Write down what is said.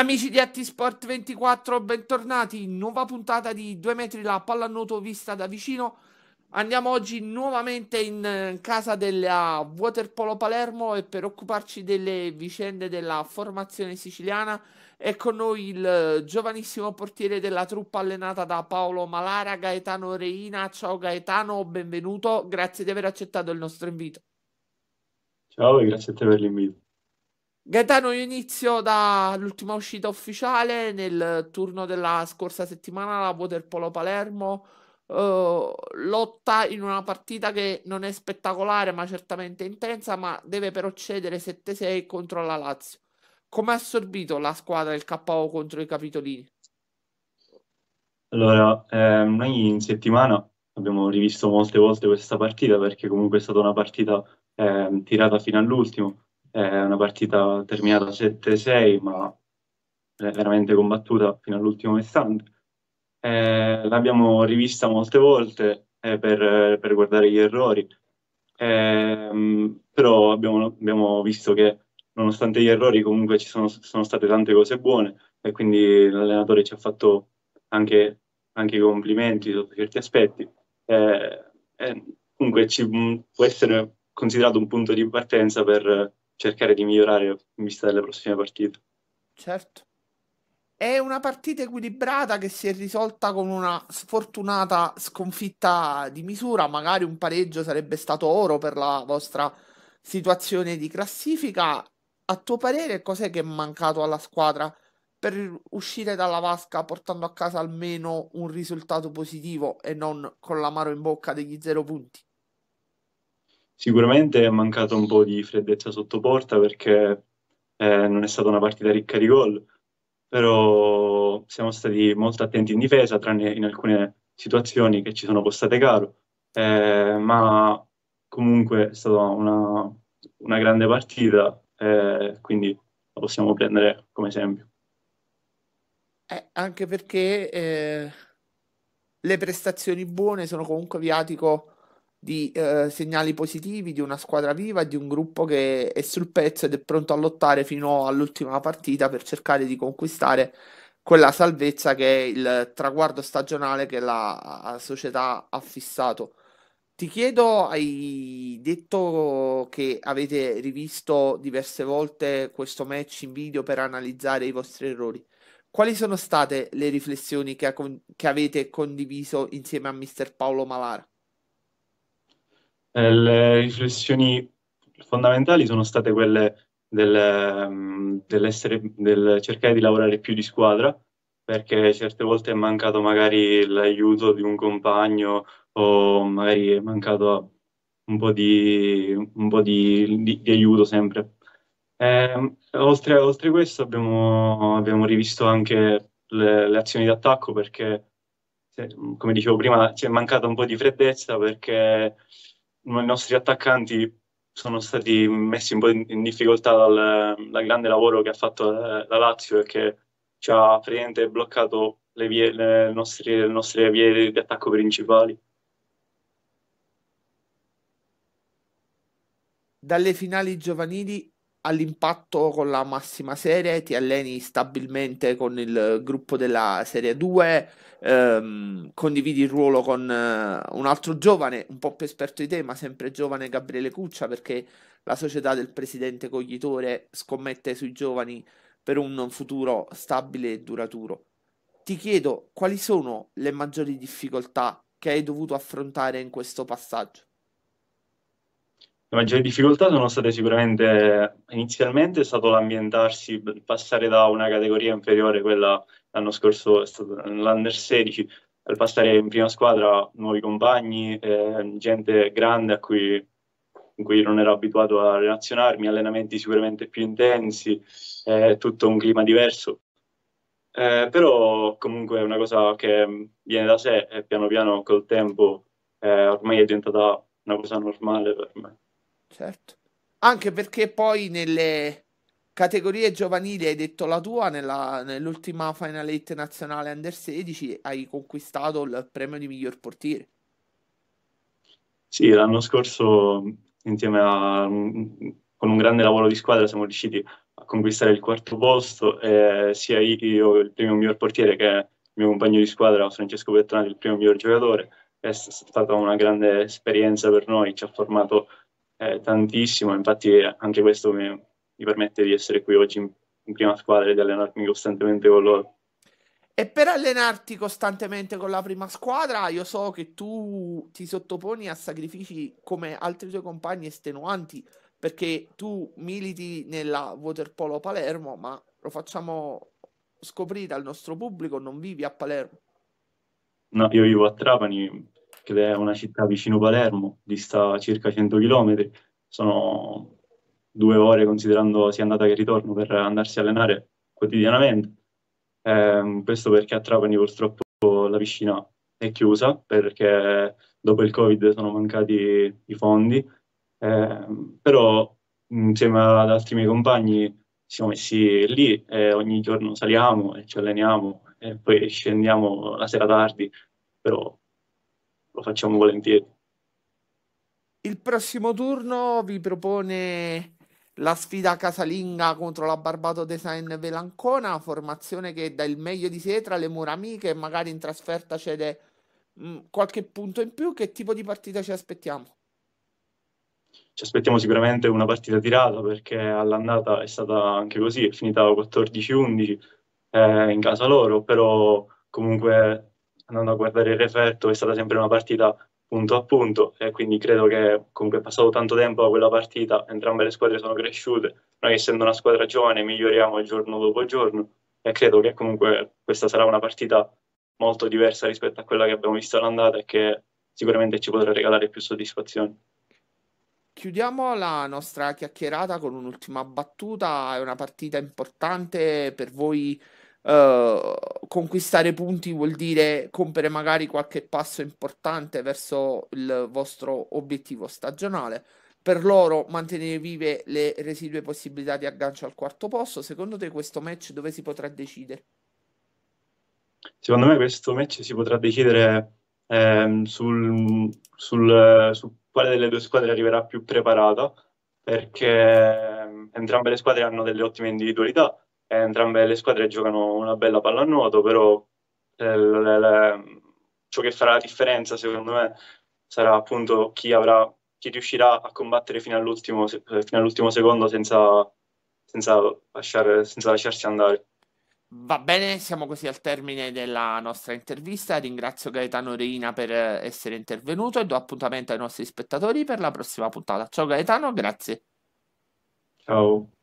Amici di Atti Sport 24, bentornati. Nuova puntata di 2 metri la pallanuoto vista da vicino. Andiamo oggi nuovamente in eh, casa della Waterpolo Palermo e per occuparci delle vicende della formazione siciliana è con noi il eh, giovanissimo portiere della truppa allenata da Paolo Malara, Gaetano Reina. Ciao Gaetano, benvenuto. Grazie di aver accettato il nostro invito. Ciao e grazie a te per l'invito. Gaetano, io inizio dall'ultima uscita ufficiale nel turno della scorsa settimana, la Waterpolo Palermo. Uh, lotta in una partita che non è spettacolare, ma certamente intensa, ma deve però cedere 7-6 contro la Lazio. Come ha assorbito la squadra del KO contro i Capitolini? Allora, eh, noi in settimana abbiamo rivisto molte volte questa partita perché comunque è stata una partita eh, tirata fino all'ultimo. Eh, è una partita terminata 7-6, ma eh, veramente combattuta fino all'ultimo istante. Eh, l'abbiamo rivista molte volte eh, per, per, guardare gli errori, eh, però abbiamo, abbiamo, visto che nonostante gli errori comunque ci sono, sono, state tante cose buone e quindi l'allenatore ci ha fatto anche, anche complimenti sotto certi aspetti. Eh, comunque ci, può essere considerato un punto di partenza per, cercare di migliorare in vista delle prossime partite. Certo. È una partita equilibrata che si è risolta con una sfortunata sconfitta di misura, magari un pareggio sarebbe stato oro per la vostra situazione di classifica. A tuo parere cos'è che è mancato alla squadra per uscire dalla vasca portando a casa almeno un risultato positivo e non con l'amaro in bocca degli zero punti? Sicuramente è mancato un po' di freddezza sotto porta perché eh, non è stata una partita ricca di gol, però siamo stati molto attenti in difesa, tranne in alcune situazioni che ci sono costate caro, eh, ma comunque è stata una, una grande partita, eh, quindi la possiamo prendere come esempio. Eh, anche perché eh, le prestazioni buone sono comunque viatico di eh, segnali positivi di una squadra viva, di un gruppo che è sul pezzo ed è pronto a lottare fino all'ultima partita per cercare di conquistare quella salvezza che è il traguardo stagionale che la società ha fissato. Ti chiedo, hai detto che avete rivisto diverse volte questo match in video per analizzare i vostri errori. Quali sono state le riflessioni che, che avete condiviso insieme a mister Paolo Malara? Eh, le riflessioni fondamentali sono state quelle del, mm, del cercare di lavorare più di squadra, perché certe volte è mancato magari l'aiuto di un compagno o magari è mancato un po' di, un po di, di, di aiuto sempre. Eh, oltre, oltre questo abbiamo, abbiamo rivisto anche le, le azioni d'attacco perché, come dicevo prima, ci è mancata un po' di freddezza perché i nostri attaccanti sono stati messi un po' in difficoltà dal, dal grande lavoro che ha fatto eh, la Lazio e che ci ha praticamente bloccato le, vie, le, nostre, le nostre vie di attacco principali. Dalle finali giovanili all'impatto con la massima serie, ti alleni stabilmente con il gruppo della Serie 2, ehm, condividi il ruolo con eh, un altro giovane, un po' più esperto di te, ma sempre giovane Gabriele Cuccia, perché la società del presidente Coglitore scommette sui giovani per un futuro stabile e duraturo. Ti chiedo quali sono le maggiori difficoltà che hai dovuto affrontare in questo passaggio? Le maggiori difficoltà sono state sicuramente inizialmente è stato l'ambientarsi, passare da una categoria inferiore, quella l'anno scorso l'Under 16, al passare in prima squadra nuovi compagni, eh, gente grande a cui in cui non ero abituato a relazionarmi, allenamenti sicuramente più intensi, eh, tutto un clima diverso. Eh, però comunque è una cosa che viene da sé e piano piano col tempo eh, ormai è diventata una cosa normale per me certo. Anche perché poi nelle categorie giovanili hai detto la tua, nella, nell'ultima Final 8 nazionale Under 16 hai conquistato il premio di miglior portiere. Sì, l'anno scorso insieme a, con un grande lavoro di squadra siamo riusciti a conquistare il quarto posto e sia io il primo miglior portiere che il mio compagno di squadra Francesco Petronati il primo miglior giocatore è stata una grande esperienza per noi, ci ha formato eh, tantissimo, infatti eh, anche questo mi, mi, permette di essere qui oggi in, in prima squadra e di allenarmi costantemente con loro. E per allenarti costantemente con la prima squadra, io so che tu ti sottoponi a sacrifici come altri tuoi compagni estenuanti, perché tu militi nella Waterpolo Palermo, ma lo facciamo scoprire al nostro pubblico, non vivi a Palermo. No, io vivo a Trapani, ed è una città vicino Palermo, dista circa 100 km, sono due ore considerando sia andata che ritorno per andarsi a allenare quotidianamente. Eh, questo perché a Trapani purtroppo la piscina è chiusa perché dopo il Covid sono mancati i fondi, eh, però insieme ad altri miei compagni ci siamo messi lì e ogni giorno saliamo e ci alleniamo e poi scendiamo la sera tardi, però lo facciamo volentieri. Il prossimo turno vi propone la sfida casalinga contro la Barbato Design Velancona, formazione che dà il meglio di sé tra le mura amiche e magari in trasferta cede mh, mm, qualche punto in più. Che tipo di partita ci aspettiamo? Ci aspettiamo sicuramente una partita tirata perché all'andata è stata anche così, è finita 14-11 eh, in casa loro, però comunque andando a guardare il referto è stata sempre una partita punto a punto e quindi credo che comunque è passato tanto tempo a quella partita, entrambe le squadre sono cresciute, noi essendo una squadra giovane miglioriamo giorno dopo giorno e credo che comunque questa sarà una partita molto diversa rispetto a quella che abbiamo visto all'andata e che sicuramente ci potrà regalare più soddisfazioni. Chiudiamo la nostra chiacchierata con un'ultima battuta, è una partita importante per voi eh, conquistare punti vuol dire compiere magari qualche passo importante verso il vostro obiettivo stagionale. Per loro mantenere vive le residue possibilità di aggancio al quarto posto. Secondo te questo match dove si potrà decidere? Secondo me questo match si potrà decidere ehm, sul, sul, su quale delle due squadre arriverà più preparata perché ehm, entrambe le squadre hanno delle ottime individualità entrambe le squadre giocano una bella pallanuoto, però eh, le, le, ciò che farà la differenza, secondo me, sarà appunto chi, avrà, chi riuscirà a combattere fino all'ultimo, se, eh, fino all'ultimo secondo senza, senza, lasciare, senza lasciarsi andare. Va bene, siamo così al termine della nostra intervista. Ringrazio Gaetano Reina per eh, essere intervenuto e do appuntamento ai nostri spettatori per la prossima puntata. Ciao Gaetano, grazie. Ciao.